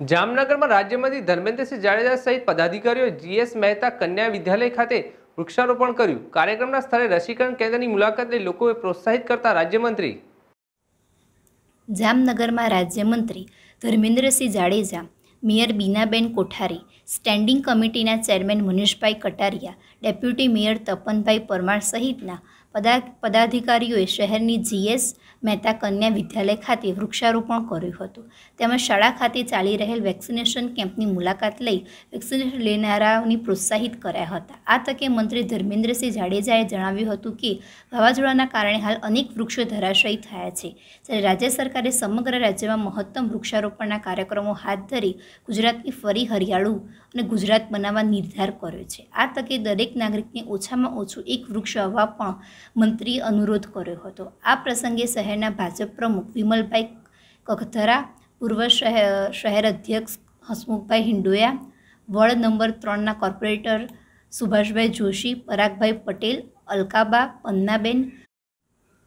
જામનગરમાં રાજ્યમંત્રી ધર્મેન્દ્રસિંહ જાડેજા સહિત પદાધિકારીઓએ જીએસ મહેતા કન્યા વિદ્યાલય ખાતે વૃક્ષારોપણ કર્યું કાર્યક્રમના સ્થળે રસીકરણ કેન્દ્રની મુલાકાત લઈ લોકોએ પ્રોત્સાહિત કરતા રાજ્યમંત્રી જામનગરમાં રાજ્યમંત્રી ધર્મેન્દ્રસિંહ જાડેજા મેયર બીનાબેન કોઠારી સ્ટેન્ડિંગ કમિટીના chairman Manishbhai Kataria deputy mayor Tapanbhai Parmar સહિતના પદા પદાધિકારીઓએ શહેરની જીએસ મહેતા કન્યા વિદ્યાલય ખાતે વૃક્ષારોપણ કર્યું હતું તેમજ શાળા ખાતે ચાલી રહેલ વેક્સિનેશન કેમ્પની મુલાકાત લઈ વેક્સિનેશન લેનારાઓને પ્રોત્સાહિત કર્યા હતા આ તકે મંત્રી ધર્મેન્દ્રસિંહ જાડેજાએ જણાવ્યું હતું કે વાવાઝોડાના કારણે હાલ અનેક વૃક્ષો ધરાશયી થયા છે જ્યારે રાજ્ય સરકારે સમગ્ર રાજ્યમાં મહત્તમ વૃક્ષારોપણના કાર્યક્રમો હાથ ધરી ગુજરાતની ફરી હરિયાળું અને ગુજરાત બનાવવા નિર્ધાર કર્યો છે આ તકે દરેક નાગરિકને ઓછામાં ઓછું એક વૃક્ષ આવવા પણ મંત્રીએ અનુરોધ કર્યો હતો આ પ્રસંગે શહેરના ભાજપ પ્રમુખ વિમલભાઈ કખધરા પૂર્વ શહેર શહેર અધ્યક્ષ હસમુખભાઈ હિંડોયા વોર્ડ નંબર ત્રણના કોર્પોરેટર સુભાષભાઈ જોશી પરાગભાઈ પટેલ અલકાબા પન્નાબેન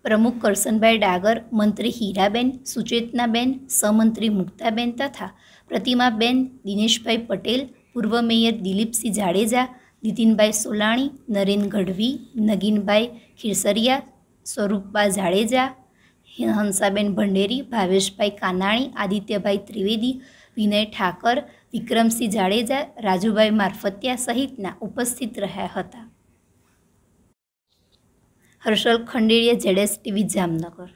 પ્રમુખ કરશનભાઈ ડાગર મંત્રી હીરાબેન સુચેતનાબેન સહમંત્રી મુક્તાબેન તથા પ્રતિમાબેન દિનેશભાઈ પટેલ પૂર્વ મેયર દિલીપસિંહ જાડેજા નીતિનભાઈ સોલાણી નરેન ગઢવી નગીનભાઈ ખીરસરિયા સ્વરૂપબા જાડેજા હંસાબેન ભંડેરી ભાવેશભાઈ કાનાણી આદિત્યભાઈ ત્રિવેદી વિનય ઠાકર વિક્રમસિંહ જાડેજા રાજુભાઈ મારફતિયા સહિતના ઉપસ્થિત રહ્યા હતા હર્ષલ ખંડેરીયા જેડેસ ટીવી જામનગર